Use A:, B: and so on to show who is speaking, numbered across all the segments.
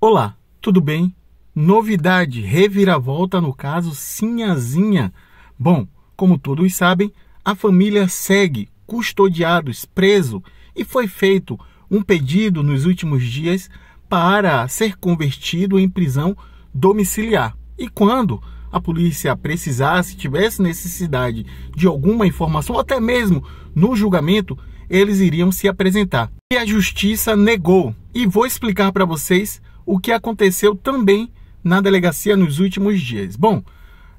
A: Olá, tudo bem? Novidade, reviravolta no caso Sinhazinha. Bom, como todos sabem, a família segue custodiados, preso, e foi feito um pedido nos últimos dias para ser convertido em prisão domiciliar. E quando a polícia precisasse, tivesse necessidade de alguma informação, até mesmo no julgamento, eles iriam se apresentar. E a justiça negou. E vou explicar para vocês o que aconteceu também na delegacia nos últimos dias. Bom,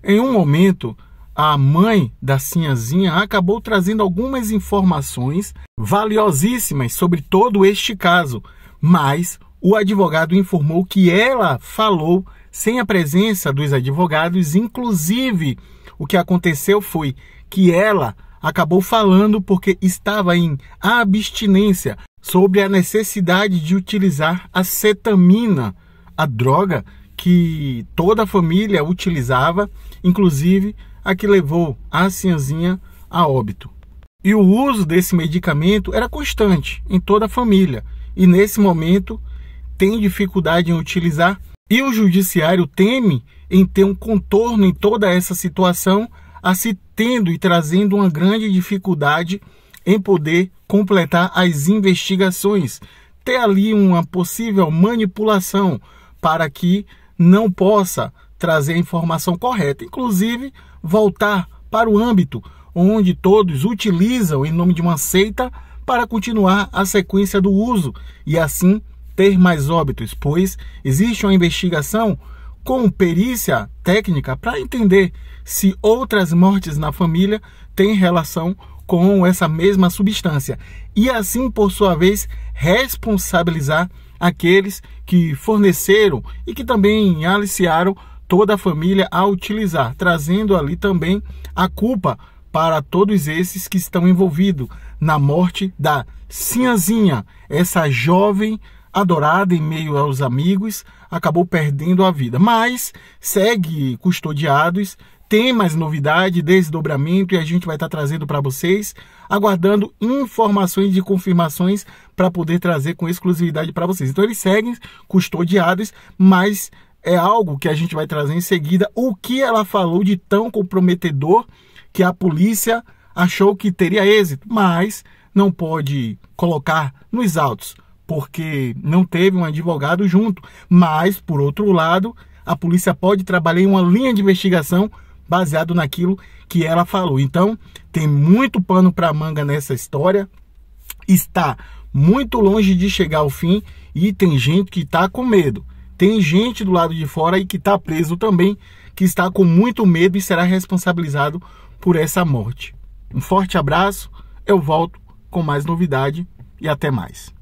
A: em um momento, a mãe da Sinhazinha acabou trazendo algumas informações valiosíssimas sobre todo este caso, mas o advogado informou que ela falou sem a presença dos advogados, inclusive o que aconteceu foi que ela acabou falando porque estava em abstinência, sobre a necessidade de utilizar a cetamina, a droga que toda a família utilizava, inclusive a que levou a Cianzinha a óbito. E o uso desse medicamento era constante em toda a família e nesse momento tem dificuldade em utilizar e o judiciário teme em ter um contorno em toda essa situação, assim tendo e trazendo uma grande dificuldade em poder completar as investigações, ter ali uma possível manipulação para que não possa trazer a informação correta, inclusive voltar para o âmbito onde todos utilizam em nome de uma seita para continuar a sequência do uso e assim ter mais óbitos, pois existe uma investigação com perícia técnica para entender se outras mortes na família têm relação com essa mesma substância e assim, por sua vez, responsabilizar aqueles que forneceram e que também aliciaram toda a família a utilizar, trazendo ali também a culpa para todos esses que estão envolvidos na morte da Sinhazinha, essa jovem adorada em meio aos amigos, acabou perdendo a vida, mas segue custodiados tem mais novidade, desdobramento e a gente vai estar tá trazendo para vocês, aguardando informações de confirmações para poder trazer com exclusividade para vocês. Então eles seguem custodiados, mas é algo que a gente vai trazer em seguida. O que ela falou de tão comprometedor que a polícia achou que teria êxito, mas não pode colocar nos autos, porque não teve um advogado junto. Mas, por outro lado, a polícia pode trabalhar em uma linha de investigação baseado naquilo que ela falou. Então, tem muito pano para manga nessa história. Está muito longe de chegar ao fim e tem gente que está com medo. Tem gente do lado de fora e que está preso também, que está com muito medo e será responsabilizado por essa morte. Um forte abraço, eu volto com mais novidade e até mais.